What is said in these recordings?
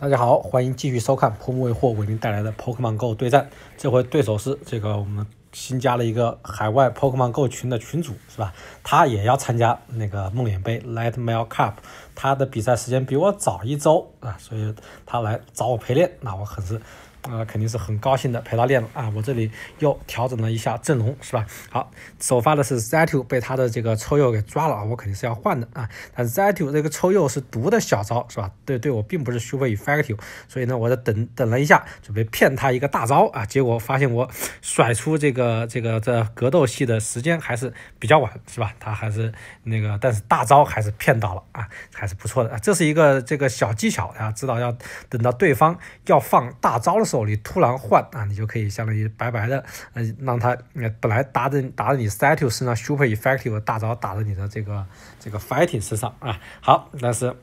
大家好，欢迎继续收看破木为货为您带来的 Pokemon Go 对战。这回对手是这个我们新加了一个海外 Pokemon Go 群的群主，是吧？他也要参加那个梦魇杯 Light Mail Cup，他的比赛时间比我早一周啊，所以他来找我陪练，那我很是。啊，肯定是很高兴的陪他练了啊！我这里又调整了一下阵容，是吧？好，首发的是 Zatu，被他的这个抽右给抓了啊！我肯定是要换的啊！但是 Zatu 这个抽右是毒的小招，是吧？对，对我并不是 super e f e c t e 所以呢，我就等等了一下，准备骗他一个大招啊！结果发现我甩出这个这个这格斗系的时间还是比较晚，是吧？他还是那个，但是大招还是骗到了啊，还是不错的。啊。这是一个这个小技巧，啊，知道要等到对方要放大招的。手里突然换啊，你就可以相当于白白的，呃，让他呃本来打着打着你 s t a t u e 身上 super effective 大招，打着你的这个这个 fighting 身上啊。好，但是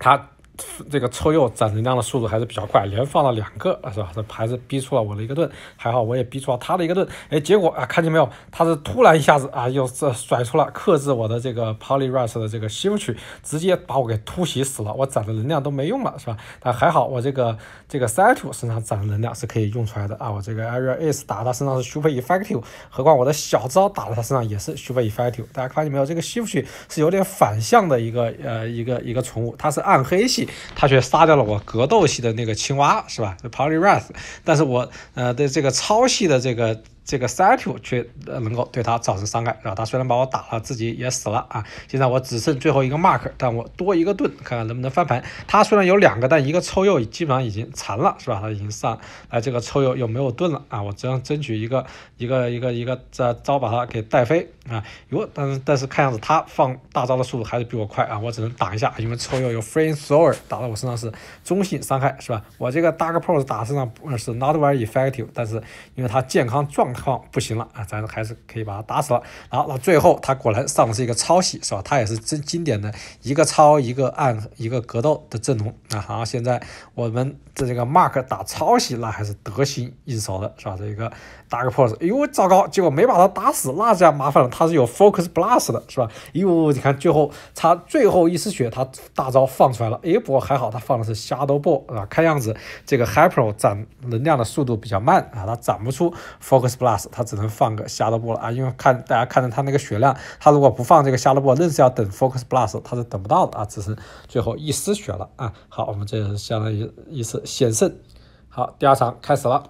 他。这个臭鼬攒能量的速度还是比较快，连放了两个是吧？这还是逼出了我的一个盾，还好我也逼出了他的一个盾。哎，结果啊，看见没有？他是突然一下子啊，又这甩出了克制我的这个 Poly Rush 的这个 s h 西弗曲，直接把我给突袭死了。我攒的能量都没用了是吧？但还好我这个这个 Sato 身上攒的能量是可以用出来的啊。我这个 Area Is 打他身上是 Super Effective，何况我的小招打了他身上也是 Super Effective。大家看见没有？这个 s h 西弗曲是有点反向的一个呃一个一个宠物，它是暗黑系。他却杀掉了我格斗系的那个青蛙，是吧？Polyras，但是我呃的这个超系的这个。这个 Sato 却能够对他造成伤害，是吧？他虽然把我打了，自己也死了啊！现在我只剩最后一个 mark，但我多一个盾，看看能不能翻盘。他虽然有两个，但一个抽鼬基本上已经残了，是吧？他已经上，哎，这个抽鼬又没有盾了啊！我只能争取一个一个一个一个这招把他给带飞啊！哟，但是但是看样子他放大招的速度还是比我快啊！我只能挡一下，因为抽鼬有 f r m e n d thrower 打到我身上是中性伤害，是吧？我这个 dark p o s e 打身上是 not very effective，但是因为他健康状。不行了啊，咱还是可以把他打死了。好，那最后他果然上的是一个抄袭，是吧？他也是真经典的一个抄一个按一个格斗的阵容啊。好，现在我们这这个 Mark 打抄袭那还是得心应手的是吧？这一个。打个 pose，哎呦，糟糕，结果没把他打死，那这样麻烦了。他是有 Focus Plus 的，是吧？哎呦，你看最后差最后一丝血，他大招放出来了。哎，不过还好，他放的是 Shadow Ball，啊，看样子这个 Hypero 攒能量的速度比较慢啊，他攒不出 Focus Plus，他只能放个 Shadow Ball 了啊。因为看大家看着他那个血量，他如果不放这个 Shadow Ball，愣是要等 Focus Plus，他是等不到的啊，只剩最后一丝血了啊。好，我们这相当于一次险胜。好，第二场开始了，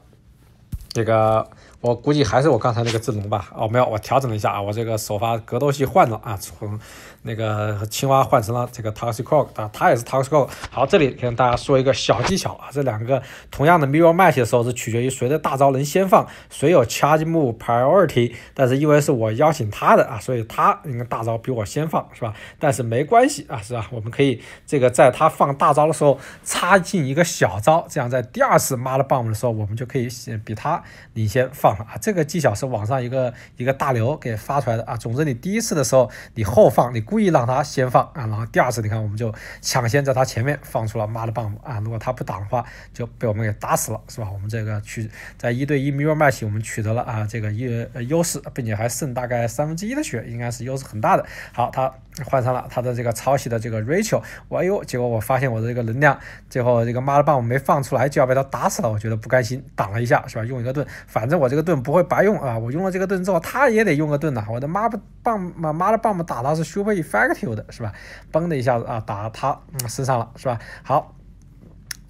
这个。我估计还是我刚才那个阵容吧。哦，没有，我调整了一下啊，我这个首发格斗系换了啊，从那个青蛙换成了这个 t u x i Croak 啊，他也是 t u x i Croak。好，这里跟大家说一个小技巧啊，这两个同样的 Mirror Match 的时候是取决于谁的大招能先放，谁有 Charge m o v e Priority。但是因为是我邀请他的啊，所以他应该大招比我先放是吧？但是没关系啊，是吧？我们可以这个在他放大招的时候插进一个小招，这样在第二次 m a r b l Bomb 的时候我们就可以先比他领先放。啊，这个技巧是网上一个一个大牛给发出来的啊。总之，你第一次的时候你后放，你故意让他先放啊，然后第二次你看我们就抢先在他前面放出了妈的棒啊！如果他不挡的话，就被我们给打死了，是吧？我们这个取在一对一 mirror match，我们取得了啊这个优优势，并且还剩大概三分之一的血，应该是优势很大的。好，他。换上了他的这个抄袭的这个 Rachel，哎呦，结果我发现我的这个能量，最后这个妈 o 棒 b 没放出来，就要被他打死了，我觉得不甘心，挡了一下是吧？用一个盾，反正我这个盾不会白用啊，我用了这个盾之后，他也得用个盾呐，我的妈 h 棒，妈妈的棒 b 打他是 super effective 的是吧？嘣的一下子啊，打他身上了是吧？好。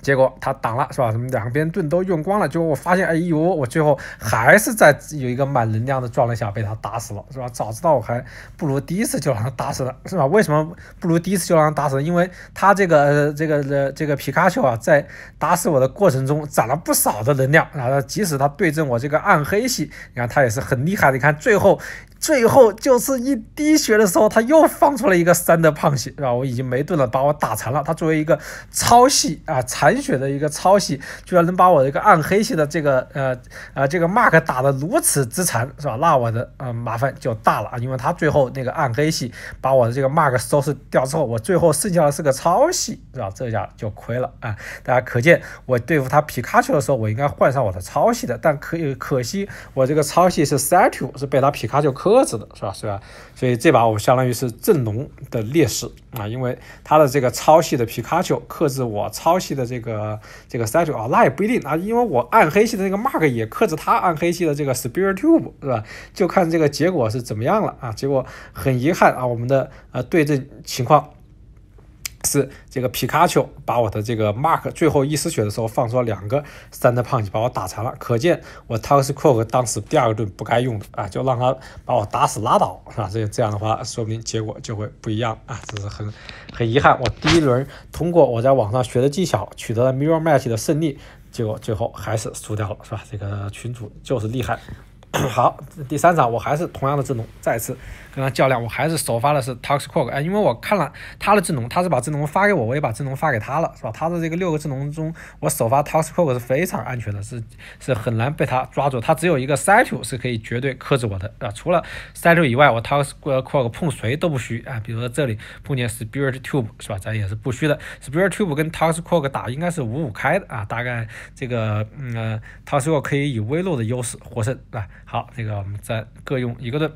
结果他挡了，是吧？什么两边盾都用光了，结果我发现，哎呦，我最后还是在有一个满能量的状态下，被他打死了，是吧？早知道我还不如第一次就让他打死了，是吧？为什么不如第一次就让他打死？因为他这个这个呃这个皮卡丘啊，在打死我的过程中攒了不少的能量，然后即使他对阵我这个暗黑系，你看他也是很厉害的，你看最后。最后就是一滴血的时候，他又放出了一个三的胖系吧？我已经没盾了，把我打残了。他作为一个超系啊，残血的一个超系，居然能把我一个暗黑系的这个呃啊这个 mark 打得如此之残，是吧？那我的呃麻烦就大了啊，因为他最后那个暗黑系把我的这个 mark 收拾掉之后，我最后剩下的是个超系，是吧？这下就亏了啊！大家可见，我对付他皮卡丘的时候，我应该换上我的超系的，但可以可惜我这个超系是 statu，是被他皮卡丘磕。鸽子的是吧，是吧？所以这把我相当于是阵容的劣势啊，因为他的这个超系的皮卡丘克制我超系的这个这个 statue 啊，那也不一定啊，因为我暗黑系的那个 mark 也克制他暗黑系的这个 spiritube 是吧？就看这个结果是怎么样了啊？结果很遗憾啊，我们的呃对阵情况。是这个皮卡丘把我的这个 Mark 最后一丝血的时候，放出了两个 Stand Punch 把我打残了。可见我 Toxic Cook 当时第二个盾不该用的啊，就让他把我打死拉倒，啊，这这样的话，说不定结果就会不一样啊。这是很很遗憾，我第一轮通过我在网上学的技巧取得了 Mirror Match 的胜利，结果最后还是输掉了，是吧？这个群主就是厉害。好，第三场我还是同样的阵容，再次跟他较量。我还是首发的是 Tux Croc，哎，因为我看了他的阵容，他是把阵容发给我，我也把阵容发给他了，是吧？他的这个六个阵容中，我首发 Tux c r o 是非常安全的，是是很难被他抓住。他只有一个 s i t u 是可以绝对克制我的，啊，除了 s i t u 以外，我 Tux c r o 碰谁都不虚啊。比如说这里碰见 Spirit Tube，是吧？咱也是不虚的。Spirit Tube 跟 Tux c r o 打应该是五五开的啊，大概这个嗯，Tux c r o 可以以微弱的优势获胜，啊。吧？好，这个我们再各用一个盾，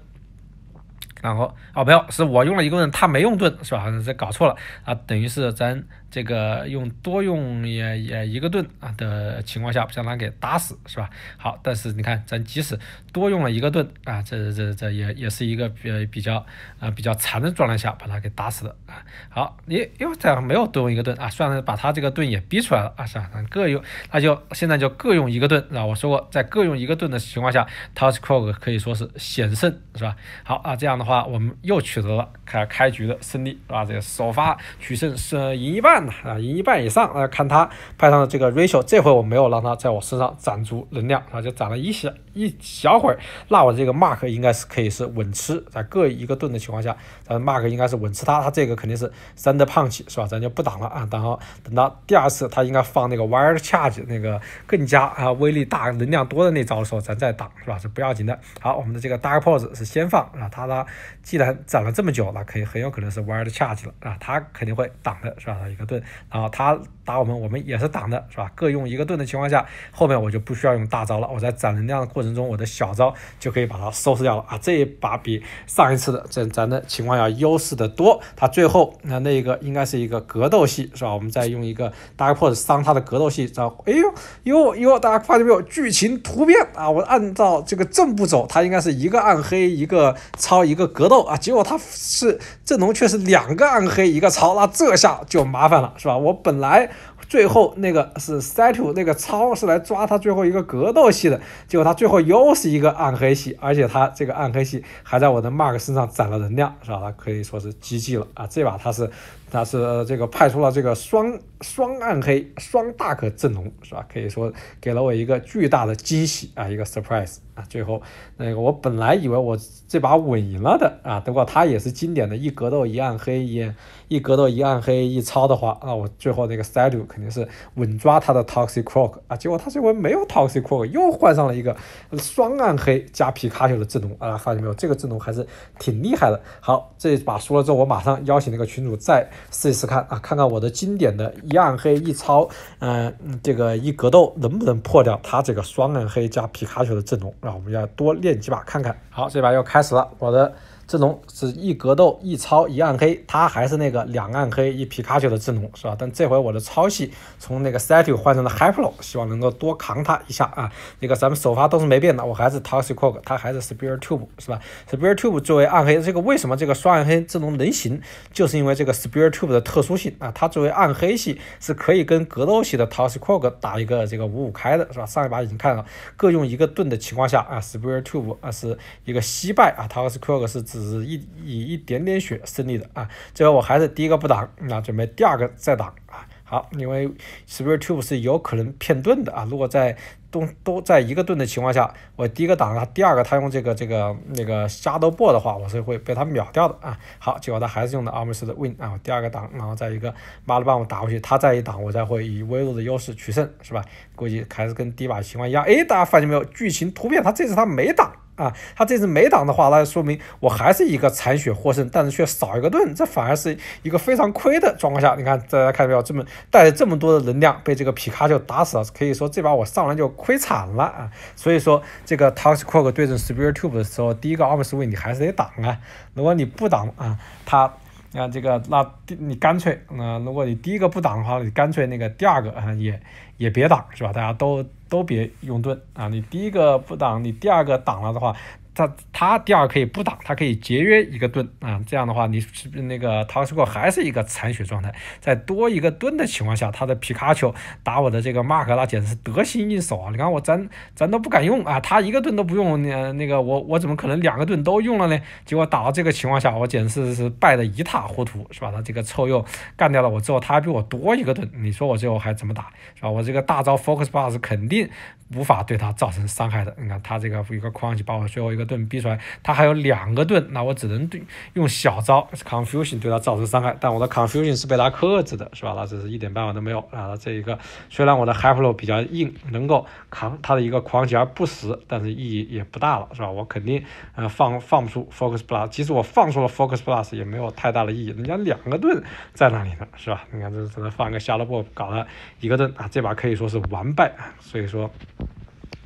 然后哦，没有，是我用了一个盾，他没用盾，是吧？这搞错了啊，等于是咱。这个用多用也也一个盾啊的情况下，将他给打死是吧？好，但是你看，咱即使多用了一个盾啊，这这这也也是一个比比较啊比较残的状态下把他给打死的啊。好，你又这样没有多用一个盾啊，算是把他这个盾也逼出来了啊是吧？各用那就现在就各用一个盾啊。我说过，在各用一个盾的情况下 t o s c h c o g 可以说是险胜是吧？好啊，这样的话我们又取得了开开局的胜利是吧？这首发取胜是赢一半。啊，赢一半以上，那看他派上了这个 ratio，这回我没有让他在我身上攒足能量啊，就攒了一小一小会儿。那我这个 mark 应该是可以是稳吃，在各一个盾的情况下，咱 mark 应该是稳吃他，他这个肯定是三的 punch 是吧？咱就不挡了啊，然后等到第二次他应该放那个 wire charge 那个更加啊威力大、能量多的那招的时候，咱再挡是吧？是不要紧的。好，我们的这个 dark pose 是先放啊，他呢既然攒了这么久，那可以很有可能是 wire charge 了啊，他肯定会挡的是吧？一个。对，然后他。打我们，我们也是挡的是吧？各用一个盾的情况下，后面我就不需要用大招了。我在攒能量的过程中，我的小招就可以把它收拾掉了啊！这一把比上一次的这咱的情况要优势的多。他最后那那一个应该是一个格斗系是吧？我们再用一个大者伤他的格斗系，然后哎呦呦呦，大家发现没有？剧情突变啊！我按照这个正步走，他应该是一个暗黑一个超一个格斗啊，结果他是阵容却是两个暗黑一个超，那这下就麻烦了是吧？我本来。最后那个是 s e t 那个超是来抓他最后一个格斗系的，结果他最后又是一个暗黑系，而且他这个暗黑系还在我的 mark 身上攒了能量，是吧？他可以说是积技了啊，这把他是。他是这个派出了这个双双暗黑双大可阵容是吧？可以说给了我一个巨大的惊喜啊，一个 surprise 啊！最后那个我本来以为我这把稳赢了的啊，不过他也是经典的一格斗一暗黑一一格斗一暗黑一超的话啊，我最后那个 style 肯定是稳抓他的 toxic c r o c k 啊，结果他这回没有 toxic c r o c k 又换上了一个双暗黑加皮卡丘的阵容啊，发现没有这个阵容还是挺厉害的。好，这把输了之后，我马上邀请那个群主再。试一试看啊，看看我的经典的一暗黑一超，嗯，这个一格斗能不能破掉他这个双暗黑加皮卡丘的阵容？让我们要多练几把看看。好，这把又开始了，我的。智龙是一格斗一超一暗黑，他还是那个两暗黑一皮卡丘的智龙是吧？但这回我的超系从那个 statue 换成了 hypero，希望能够多扛他一下啊！这个咱们首发都是没变的，我还是 toxicog，他还是 spirit tube 是吧？spirit tube 作为暗黑，这个为什么这个双暗黑智能能行？就是因为这个 spirit tube 的特殊性啊！它作为暗黑系是可以跟格斗系的 toxicog 打一个这个五五开的，是吧？上一把已经看了，各用一个盾的情况下啊，spirit tube 啊是一个惜败啊，toxicog 是指。只是一以一点点血胜利的啊！最后我还是第一个不挡那准备第二个再挡啊。好，因为 s p i r i Two 是有可能骗盾的啊。如果在都都在一个盾的情况下，我第一个挡了，第二个他用这个这个那个 Shadow b l 的话，我是会被他秒掉的啊。好，结果他还是用 a r m i s 的 Win 啊，我第二个挡，然后再一个马六棒我打过去，他再一挡，我再会以微弱的优势取胜，是吧？估计还是跟第一把情况一样。哎，大家发现没有？剧情图片他这次他没挡。啊，他这次没挡的话，那就说明我还是一个残血获胜，但是却少一个盾，这反而是一个非常亏的状况下。你看大家看到没有，这么带着这么多的能量被这个皮卡丘打死了，可以说这把我上来就亏惨了啊。所以说这个 Toxic Cork 对阵 s p e r i Tube 的时候，第一个奥姆斯威你还是得挡啊。如果你不挡啊，他看这个那你干脆嗯，如果你第一个不挡的话，你干脆那个第二个啊、也也别挡是吧？大家都。都别用盾啊！你第一个不挡，你第二个挡了的话。他他第二可以不打，他可以节约一个盾啊，这样的话，你是不是那个他如果还是一个残血状态，在多一个盾的情况下，他的皮卡丘打我的这个 mark，那简直是得心应手啊！你看我咱咱都不敢用啊，他一个盾都不用，那那个我我怎么可能两个盾都用了呢？结果打到这个情况下，我简直是是败的一塌糊涂，是吧？他这个臭鼬干掉了我之后，他还比我多一个盾，你说我最后还怎么打，是吧？我这个大招 focus p a r 是肯定无法对他造成伤害的。你看他这个一个框起把我最后一个。个盾逼出来，他还有两个盾，那我只能对用小招 confusion 对他造成伤害，但我的 confusion 是被他克制的，是吧？那这是一点办法都没有啊！这一个虽然我的 hypero 比较硬，能够扛他的一个狂击而不死，但是意义也不大了，是吧？我肯定呃放放不出 focus plus，即使我放出了 focus plus，也没有太大的意义，人家两个盾在那里呢，是吧？你看这只能放个 shadow b 搞了一个盾啊！这把可以说是完败，所以说。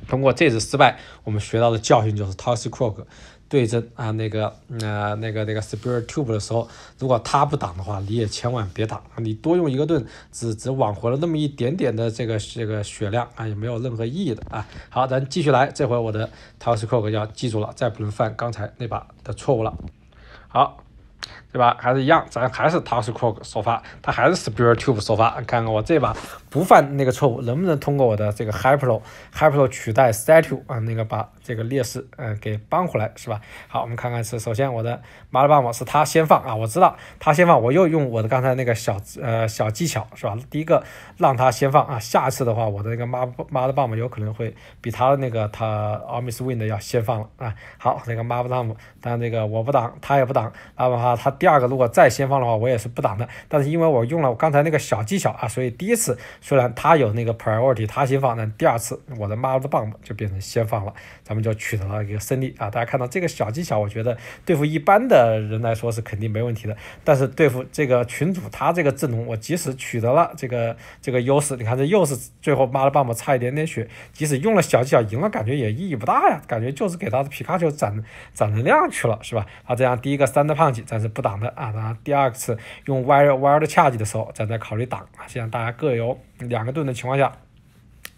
通过这次失败，我们学到的教训就是：Tossy Croak 对阵啊那个啊那个那个 Spirit Tube 的时候，如果他不挡的话，你也千万别挡。你多用一个盾，只只挽回了那么一点点的这个这个血量啊，也没有任何意义的啊。好，咱继续来，这回我的 Tossy Croak 要记住了，再不能犯刚才那把的错误了。好。对吧？还是一样，咱还是 t a u r s Crook 首发，他还是 s p i r i Tube 首发。看看我这把不犯那个错误，能不能通过我的这个 Hypero Hypero 取代 Statue 啊？那个把这个劣势呃给扳回来是吧？好，我们看看是首先我的 m a t h l r Bomb 是他先放啊，我知道他先放，我又用我的刚才那个小呃小技巧是吧？第一个让他先放啊，下一次的话我的那个 m a t h l e a r b l Bomb 有可能会比他的那个他 o m i s w i n d 要先放了啊。好，那个 Marble Bomb，但那个我不挡，他也不挡，那么话他。第二个，如果再先放的话，我也是不挡的。但是因为我用了我刚才那个小技巧啊，所以第一次虽然他有那个 priority，他先放，但第二次我的 m o t h b 勒棒姆就变成先放了，咱们就取得了一个胜利啊！大家看到这个小技巧，我觉得对付一般的人来说是肯定没问题的，但是对付这个群主他这个阵容，我即使取得了这个这个优势，你看这又是最后马勒棒差一点点血，即使用了小技巧赢了，感觉也意义不大呀，感觉就是给他的皮卡丘攒攒能量去了，是吧？啊，这样第一个三的胖起，暂时不打。的啊，然后第二次用 w i 的 d w i 下去的时候，再再考虑挡啊。现在大家各有两个盾的情况下，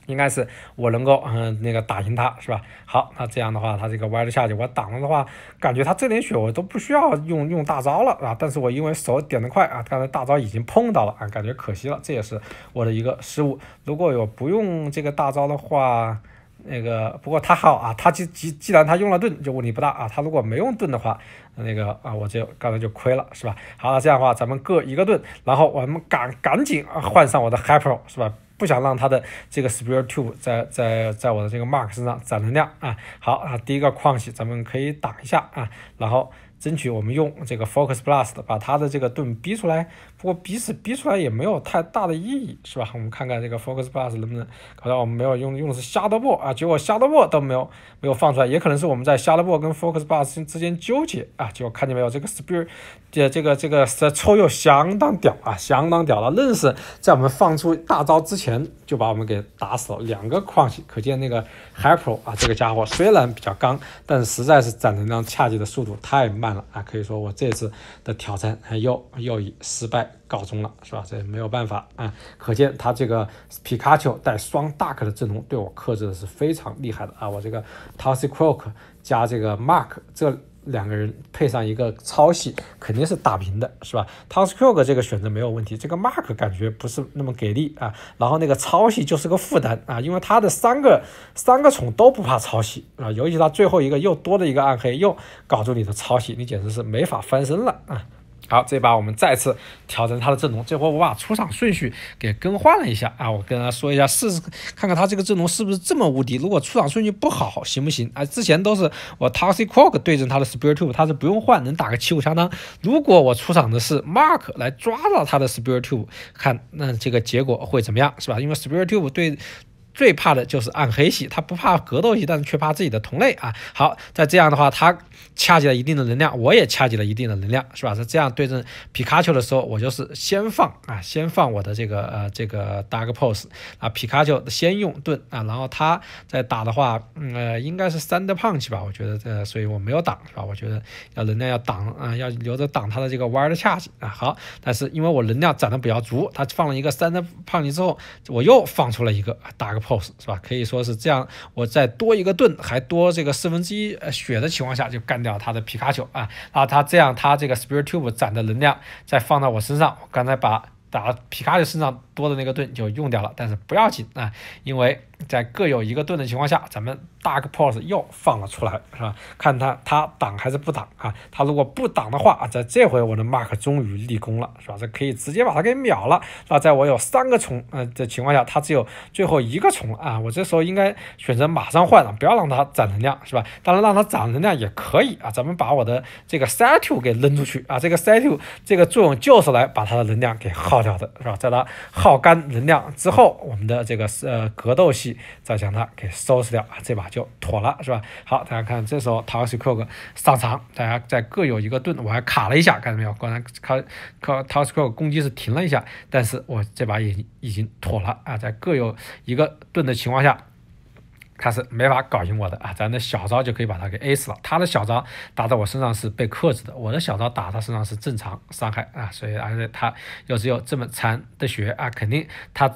应该是我能够嗯那个打赢他是吧？好，那这样的话，他这个 wild 下去我挡了的话，感觉他这点血我都不需要用用大招了啊。但是我因为手点的快啊，刚才大招已经碰到了啊，感觉可惜了，这也是我的一个失误。如果有不用这个大招的话。那个，不过他好啊，他既既既然他用了盾，就问题不大啊。他如果没用盾的话，那个啊，我就刚才就亏了，是吧？好，这样的话，咱们各一个盾，然后我们赶赶紧啊换上我的 Hyper，是吧？不想让他的这个 Spirit Tube 在在在我的这个 Mark 身上攒能量啊。好啊，第一个矿系咱们可以挡一下啊，然后。争取我们用这个 Focus p l u s 把他的这个盾逼出来，不过彼此逼出来也没有太大的意义，是吧？我们看看这个 Focus p l u s 能不能？刚到我们没有用，用的是 Shadow Wall 啊，结果 Shadow Wall 都没有没有放出来，也可能是我们在 Shadow Wall 跟 Focus p l u s 之间纠结啊，结果看见没有，这个 Spear 这这个这个抽又相当屌啊，相当屌了，愣是在我们放出大招之前就把我们给打死了两个矿系，可见那个 Hyper 啊这个家伙虽然比较刚，但是实在是斩能量恰击的速度太慢。啊，可以说我这次的挑战又又以失败告终了，是吧？这没有办法啊，可见他这个皮卡丘带双大克的阵容对我克制的是非常厉害的啊！我这个 Tossy Croak 加这个 Mark 这。两个人配上一个超系，肯定是打平的，是吧 t o n s Cook 这个选择没有问题，这个 Mark 感觉不是那么给力啊。然后那个超系就是个负担啊，因为他的三个三个宠都不怕超系啊，尤其他最后一个又多了一个暗黑，又搞住你的超系，你简直是没法翻身了啊。好，这把我们再次调整他的阵容，这回我把出场顺序给更换了一下啊，我跟他说一下试试看看他这个阵容是不是这么无敌，如果出场顺序不好行不行？啊？之前都是我 t o x s y c r o c k 对阵他的 Spirit t b e 他是不用换能打个七五相当。如果我出场的是 Mark 来抓到他的 Spirit t b e 看那这个结果会怎么样，是吧？因为 Spirit t b e 对最怕的就是暗黑系，他不怕格斗系，但是却怕自己的同类啊。好，在这样的话他。掐起了一定的能量，我也掐起了一定的能量，是吧？是这样对阵皮卡丘的时候，我就是先放啊，先放我的这个呃这个 Dark p o s e 啊，皮卡丘先用盾啊，然后他再打的话，呃，应该是三的胖子吧，我觉得这，所以我没有挡是吧？我觉得要能量要挡啊，要留着挡他的这个弯的 g e 啊。好，但是因为我能量攒得比较足，他放了一个三的胖子之后，我又放出了一个 Dark p o s e 是吧？可以说是这样，我再多一个盾，还多这个四分之一呃血的情况下就干掉。掉他的皮卡丘啊，啊，他这样，他这个 spirit tube 攒的能量再放到我身上，刚才把打皮卡丘身上多的那个盾就用掉了，但是不要紧啊，因为在各有一个盾的情况下，咱们。Mark pose 又放了出来，是吧？看他他挡还是不挡啊？他如果不挡的话，在这回我的 Mark 终于立功了，是吧？这可以直接把他给秒了。那在我有三个虫呃的情况下，他只有最后一个虫啊，我这时候应该选择马上换了，不要让他攒能量，是吧？当然让他攒能量也可以啊。咱们把我的这个 Setu 给扔出去啊，这个 Setu 这个作用就是来把他的能量给耗掉的，是吧？在他耗干能量之后，我们的这个呃格斗系再将它给收拾掉啊，这把就。就妥了，是吧？好，大家看，这时候 Tossy c o k 上场，大家在各有一个盾，我还卡了一下，看到没有？刚才卡卡 Tossy c o k 攻击是停了一下，但是我这把也已经妥了啊，在各有一个盾的情况下，他是没法搞赢我的啊，咱的小招就可以把他给 A 死了。他的小招打到我身上是被克制的，我的小招打他身上是正常伤害啊，所以而且他又只有这么残的血啊，肯定他。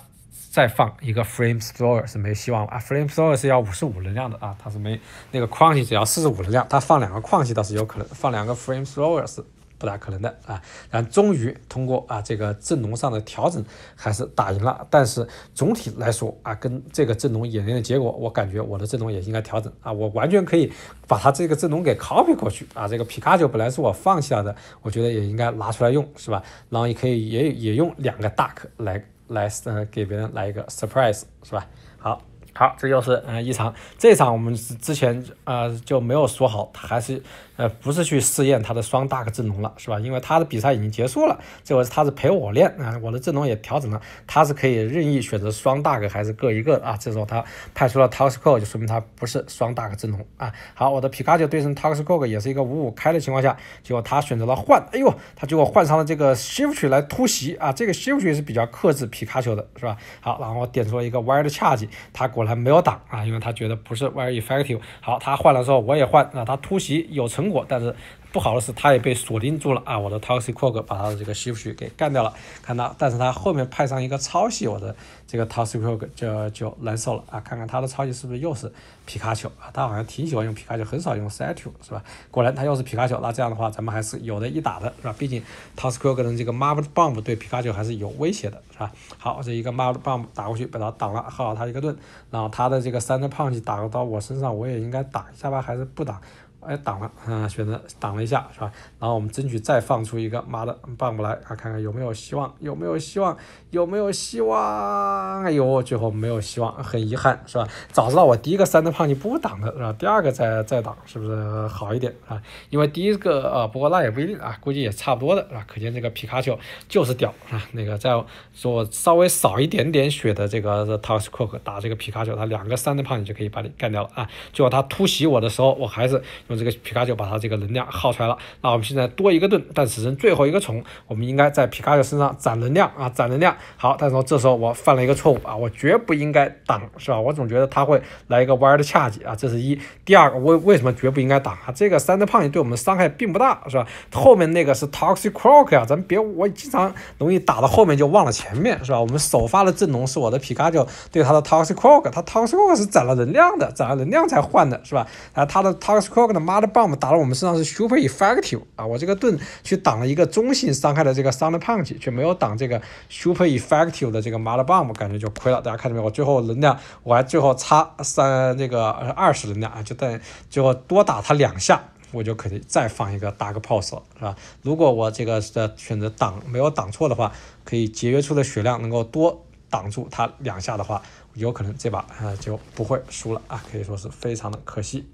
再放一个 frame s l o r e r 是没希望了啊，frame s l o r e r 是要五十五能量的啊，它是没那个框系只要四十五能量，它放两个框系倒是有可能，放两个 frame s l o r e r 是不大可能的啊。但终于通过啊这个阵容上的调整还是打赢了，但是总体来说啊跟这个阵容演练的结果，我感觉我的阵容也应该调整啊，我完全可以把它这个阵容给 copy 过去啊。这个皮卡丘本来是我放弃的，我觉得也应该拿出来用是吧？然后也可以也也用两个 duck 来。来，呃，给别人来一个 surprise，是吧？好。好，这就是嗯一场，这场我们是之前啊就没有说好，还是呃不是去试验他的双大个阵容了，是吧？因为他的比赛已经结束了，结果他是陪我练啊，我的阵容也调整了，他是可以任意选择双大个还是各一个啊？这时候他派出了 t u s c o 就说明他不是双大个阵容啊。好，我的皮卡丘对阵 t u s c o 也是一个五五开的情况下，结果他选择了换，哎呦，他结果换上了这个 s h i f t 来突袭啊，这个 s h i f t 是比较克制皮卡丘的是吧？好，然后我点出了一个 Wild Charge，他果。后来没有打啊，因为他觉得不是 very effective。好，他换了之后我也换啊，他突袭有成果，但是。不好的是，他也被锁定住了啊！我的 Tossy Croc 把他的这个 Shift 给干掉了，看到？但是他后面派上一个抄袭，我的这个 Tossy Croc 就就难受了啊！看看他的抄袭是不是又是皮卡丘啊？他好像挺喜欢用皮卡丘，很少用 Setu 是吧？果然他又是皮卡丘，那这样的话咱们还是有的一打的是吧？毕竟 Tossy Croc 的这个 Marble Bomb 对皮卡丘还是有威胁的是吧？好，这一个 Marble Bomb 打过去被他挡了，耗了他一个盾，然后他的这个 Thunder Punch 打到我身上，我也应该打一下吧？还是不打？哎，挡了啊！选择挡了一下，是吧？然后我们争取再放出一个，妈的，放不来啊！看看有没有希望，有没有希望，有没有希望？哎呦，最后没有希望，很遗憾，是吧？早知道我第一个三的胖你不挡的，是吧？第二个再再挡，是不是好一点啊？因为第一个啊，不过那也不一定啊，估计也差不多的啊。可见这个皮卡丘就是屌啊！那个在做稍微少一点点血的这个 t e t r u s Cook 打这个皮卡丘，他两个三的胖你就可以把你干掉了啊！结果他突袭我的时候，我还是。用这个皮卡丘把它这个能量耗出来了。那我们现在多一个盾，但只剩最后一个虫。我们应该在皮卡丘身上攒能量啊，攒能量。好，但是说这时候我犯了一个错误啊，我绝不应该挡，是吧？我总觉得他会来一个弯的 g e 啊。这是一，第二个，为为什么绝不应该挡啊？这个三的胖也对我们伤害并不大，是吧？后面那个是 Toxic Croak 啊，咱们别我经常容易打到后面就忘了前面，是吧？我们首发的阵容是我的皮卡丘对他的 Toxic Croak，他 Toxic Croak 是攒了能量的，攒了能量才换的，是吧？然后他的 Toxic Croak 呢？Mother bomb 打到我们身上是 super effective 啊，我这个盾去挡了一个中性伤害的这个 s u n d e r punch，却没有挡这个 super effective 的这个 Mother bomb，感觉就亏了。大家看见没有？我最后能量我还最后差三那个二十能量啊，就等最后多打他两下，我就可以再放一个打个 pose 是吧？如果我这个的选择挡没有挡错的话，可以节约出的血量能够多挡住他两下的话，有可能这把啊就不会输了啊，可以说是非常的可惜。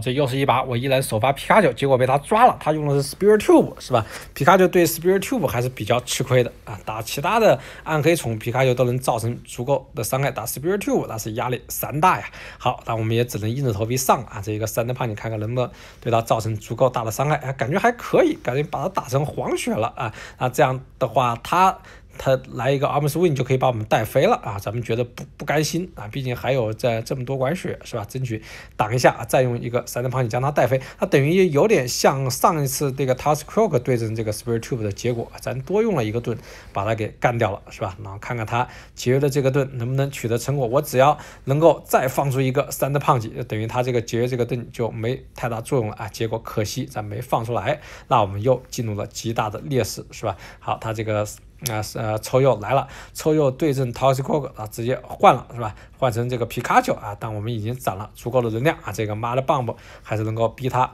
这又是一把，我依然首发皮卡丘，结果被他抓了。他用的是 Spirit Tube，是吧？皮卡丘对 Spirit Tube 还是比较吃亏的啊。打其他的暗黑宠，皮卡丘都能造成足够的伤害，打 Spirit Tube 那是压力山大呀。好，那我们也只能硬着头皮上啊。这一个三灯胖，你看看能不能对它造成足够大的伤害？哎，感觉还可以，感觉把它打成黄血了啊。那这样的话，它。他来一个 a r m s Win 就可以把我们带飞了啊！咱们觉得不不甘心啊，毕竟还有这这么多管血是吧？争取挡一下，再用一个三的胖鸡将他带飞。那等于有点像上一次这个 t a s k Croak 对阵这个 Spirit Tube 的结果，咱多用了一个盾把他给干掉了是吧？然后看看他节约的这个盾能不能取得成果？我只要能够再放出一个三的胖鸡，就等于他这个节约这个盾就没太大作用了啊！结果可惜咱没放出来，那我们又进入了极大的劣势是吧？好，他这个。啊是呃，抽鼬来了，抽鼬对阵 TuxiCoke 啊，直接换了是吧？换成这个皮卡丘啊，但我们已经攒了足够的能量啊，这个 m 的棒棒 u m p 还是能够逼他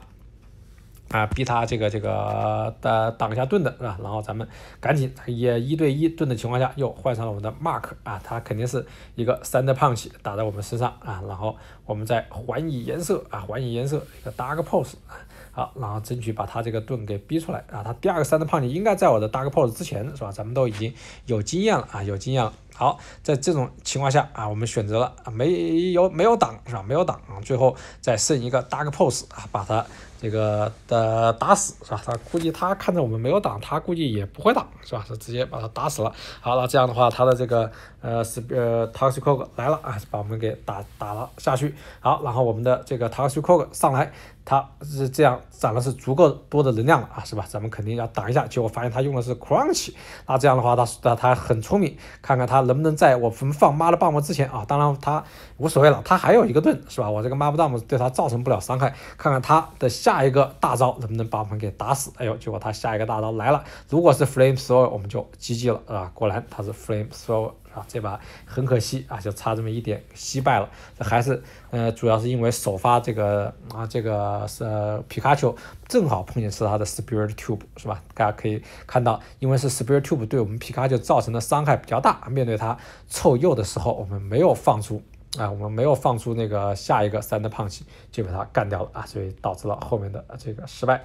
啊，逼他这个这个呃挡一下盾的是吧？然后咱们赶紧也一对一盾的情况下，又换上了我们的 Mark 啊，他肯定是一个三的 Punch 打在我们身上啊，然后我们再还以颜色啊，还以颜色一个搭个 pose。啊，好，然后争取把他这个盾给逼出来啊！他第二个三的胖你应该在我的 Dark Pose 之前是吧？咱们都已经有经验了啊，有经验。了。好，在这种情况下啊，我们选择了，没有没有挡是吧？没有挡，最后再剩一个 Dark Pose 啊，把他这个的打死是吧？他估计他看着我们没有挡，他估计也不会挡是吧？就直接把他打死了。好，那这样的话，他的这个呃是呃 t a x i c c o g 来了啊，把我们给打打了下去。好，然后我们的这个 t a x i c c o g 上来。他是这样攒的是足够多的能量了啊，是吧？咱们肯定要挡一下，结果发现他用的是 crunch，那这样的话，他那他很聪明，看看他能不能在我们放 m o t h e r m b 之前啊，当然他无所谓了，他还有一个盾，是吧？我这个 m o t h e r m b 对他造成不了伤害，看看他的下一个大招能不能把我们给打死。哎呦，结果他下一个大招来了，如果是 flame thrower，我们就 gg 了，啊！果然他是 flame thrower。啊，这把很可惜啊，就差这么一点惜败了。这还是呃，主要是因为首发这个啊，这个是皮卡丘正好碰见是它的 Spirit Tube，是吧？大家可以看到，因为是 Spirit Tube 对我们皮卡丘造成的伤害比较大。面对它凑右的时候，我们没有放出啊，我们没有放出那个下一个三的胖 u 就把它干掉了啊，所以导致了后面的这个失败。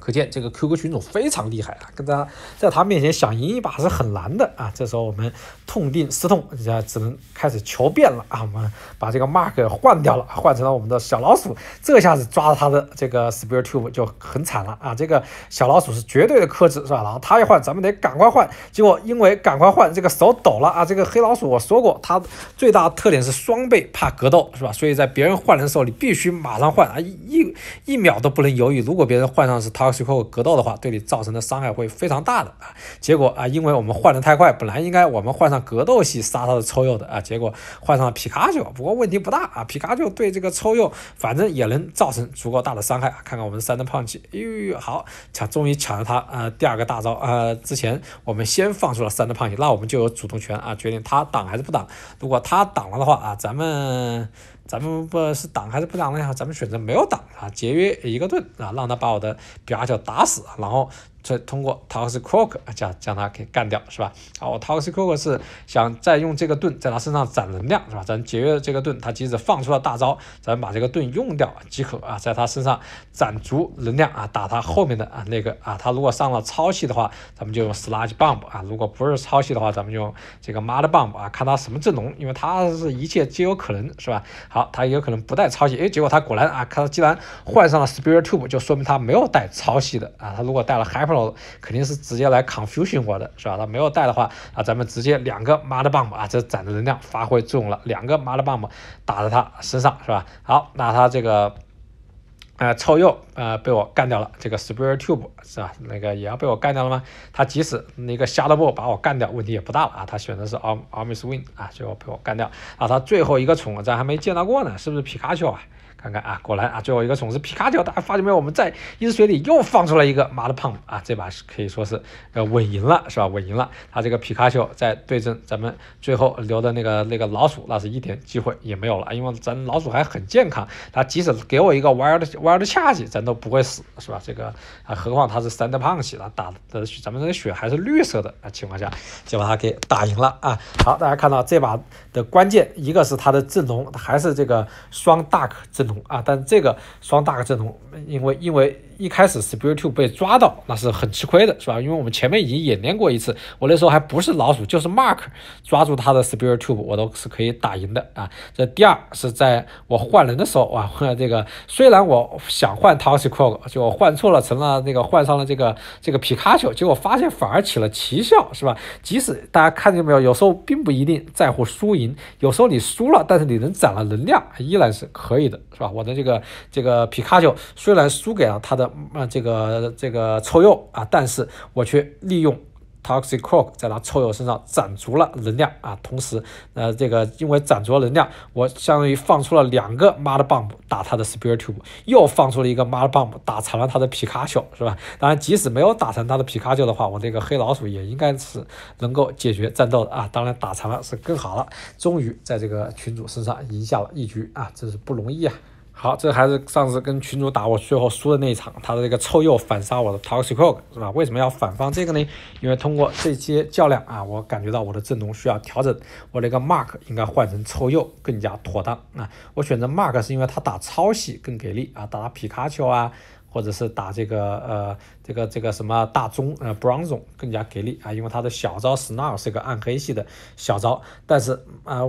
可见这个 QQ 群主非常厉害啊，跟他在他面前想赢一把是很难的啊。这时候我们痛定思痛，人家只能开始求变了啊。我们把这个 Mark 换掉了，换成了我们的小老鼠。这下子抓他的这个 Spirit Tube 就很惨了啊。这个小老鼠是绝对的克制是吧？然后他一换，咱们得赶快换。结果因为赶快换，这个手抖了啊。这个黑老鼠我说过，它最大特点是双倍怕格斗是吧？所以在别人换人的时候，你必须马上换啊，一一秒都不能犹豫。如果别人换上是他。要是靠格斗的话，对你造成的伤害会非常大的啊！结果啊，因为我们换的太快，本来应该我们换上格斗系杀他的抽鼬的啊，结果换上了皮卡丘。不过问题不大啊，皮卡丘对这个抽鼬，反正也能造成足够大的伤害看看我们三的胖七，哟哟，好，抢，终于抢了他呃第二个大招啊！之前我们先放出了三的胖七，那我们就有主动权啊，决定他挡还是不挡。如果他挡了的话啊，咱们。咱们不是挡还是不挡呢？咱们选择没有挡啊，节约一个盾啊，让他把我的皮阿角打死，然后。通过 Toxic Cork 将将他给干掉，是吧？好，我 Toxic Cork 是想再用这个盾在他身上攒能量，是吧？咱节约这个盾，他即使放出了大招，咱把这个盾用掉即可啊，在他身上攒足能量啊，打他后面的啊那个啊，他如果上了超系的话，咱们就用 Sludge Bomb 啊；如果不是超系的话，咱们就用这个 Mud Bomb 啊，看他什么阵容，因为他是一切皆有可能，是吧？好，他有可能不带超系，哎，结果他果然啊，看既然换上了 Spirit Tube，就说明他没有带超系的啊，他如果带了 Hyper。肯定是直接来 c o n f u s n 我的是吧？他没有带的话，啊，咱们直接两个 mud bomb 啊，这攒的能量发挥作用了，两个 mud bomb 打在他身上是吧？好，那他这个呃臭鼬呃被我干掉了，这个 spear tube 是吧？那个也要被我干掉了吗？他即使那个瞎了 l 把我干掉，问题也不大了啊。他选的是 arm arm swing 啊，最后被我干掉。啊，他最后一个宠物咱还没见到过呢，是不是皮卡丘啊？看看啊，果然啊，最后一个种子皮卡丘，大家发现没有？我们在一水里又放出来一个妈的胖啊！这把是可以说是呃稳赢了，是吧？稳赢了。他这个皮卡丘在对阵咱们最后留的那个那个老鼠，那是一点机会也没有了，因为咱老鼠还很健康，他即使给我一个弯的弯的下去，咱都不会死，是吧？这个啊，何况他是三的胖起，他打的咱们这个血还是绿色的情况下，就把他给打赢了啊！好，大家看到这把的关键，一个是他的阵容还是这个双大 k 阵。啊！但这个双大个阵容，因为因为。一开始 spirit tube 被抓到，那是很吃亏的，是吧？因为我们前面已经演练过一次，我那时候还不是老鼠，就是 mark 抓住他的 spirit tube，我都是可以打赢的啊。这第二是在我换人的时候啊，这个虽然我想换 tossy c r o k 就我换错了，成了那个换上了这个这个皮卡丘，结果发现反而起了奇效，是吧？即使大家看见没有，有时候并不一定在乎输赢，有时候你输了，但是你能攒了能量，依然是可以的，是吧？我的这个这个皮卡丘虽然输给了他的。啊，这个这个臭鼬啊，但是我却利用 Toxic Cork r 在他臭鼬身上攒足了能量啊，同时，呃，这个因为攒足了能量，我相当于放出了两个 m e r Bomb 打他的 Spirit Tube，又放出了一个 m e r Bomb 打残了他的皮卡丘，是吧？当然，即使没有打残他的皮卡丘的话，我这个黑老鼠也应该是能够解决战斗的啊，当然打残了是更好了。终于在这个群主身上赢下了一局啊，真是不容易啊！好，这还是上次跟群主打我最后输的那一场，他的那个臭鼬反杀我的 Toxicog 是吧？为什么要反方这个呢？因为通过这些较量啊，我感觉到我的阵容需要调整，我那个 Mark 应该换成臭鼬更加妥当啊。我选择 Mark 是因为他打超系更给力啊，打皮卡丘啊，或者是打这个呃这个这个什么大棕呃 b r o n n e 更加给力啊，因为他的小招 Snarl 是一个暗黑系的小招，但是啊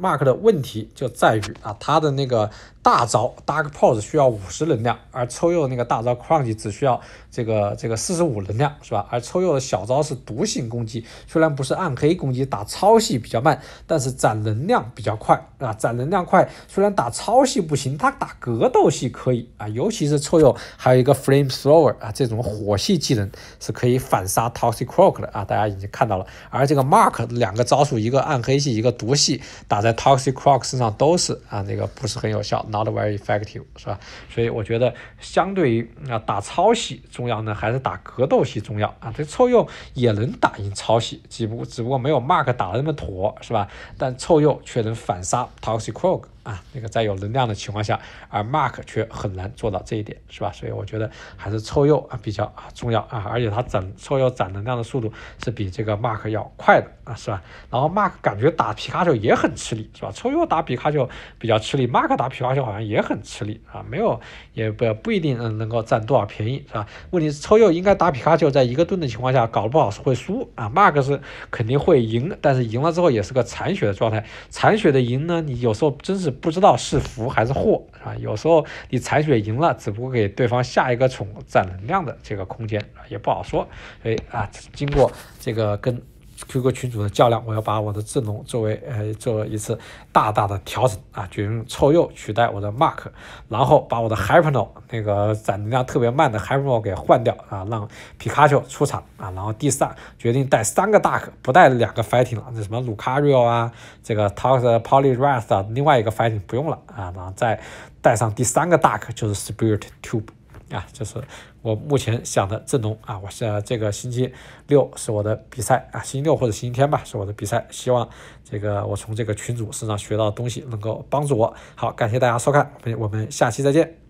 Mark 的问题就在于啊，他的那个。大招 Dark Pose 需要五十能量，而抽右那个大招 c r o u n y 只需要这个这个四十五能量，是吧？而抽右的小招是毒性攻击，虽然不是暗黑攻击，打超系比较慢，但是攒能量比较快，啊，攒能量快，虽然打超系不行，他打格斗系可以啊，尤其是臭鼬还有一个 Flame Thrower 啊，这种火系技能是可以反杀 Toxic Croc 的啊，大家已经看到了。而这个 Mark 两个招数，一个暗黑系，一个毒系，打在 Toxic Croc 身上都是啊，那个不是很有效。的。Not very effective，是吧？所以我觉得，相对于啊打抄袭重要呢，还是打格斗系重要啊？这臭鼬也能打赢抄袭，只不过只不过没有 Mark 打的那么妥，是吧？但臭鼬却能反杀 Toxic Croak。啊，那个在有能量的情况下，而 Mark 却很难做到这一点，是吧？所以我觉得还是抽鼬啊比较啊重要啊，而且它攒抽鼬攒能量的速度是比这个 Mark 要快的啊，是吧？然后 Mark 感觉打皮卡丘也很吃力，是吧？抽鼬打皮卡丘比较吃力，Mark 打皮卡丘好像也很吃力啊，没有也不不一定能能够占多少便宜，是吧？问题是抽鼬应该打皮卡丘，在一个盾的情况下搞不好是会输啊，Mark 是肯定会赢，但是赢了之后也是个残血的状态，残血的赢呢，你有时候真是。不知道是福还是祸，是吧？有时候你残血赢了，只不过给对方下一个宠攒能量的这个空间，也不好说。所以啊，经过这个跟。Q Q 群主的较量，我要把我的阵容作为呃做一次大大的调整啊，决定用臭鼬取代我的 Mark，然后把我的 Hyperno 那个攒能量特别慢的 Hyperno 给换掉啊，让皮卡丘出场啊，然后第三决定带三个 Dark，不带两个 Fighting 了，那什么 Lucario 啊，这个 t o x p o l y r a t h 啊，另外一个 Fighting 不用了啊，然后再带上第三个 Dark 就是 Spirit Tube 啊，就是。我目前想的阵容啊，我是这个星期六是我的比赛啊，星期六或者星期天吧是我的比赛，希望这个我从这个群主身上学到的东西能够帮助我。好，感谢大家收看，我们下期再见。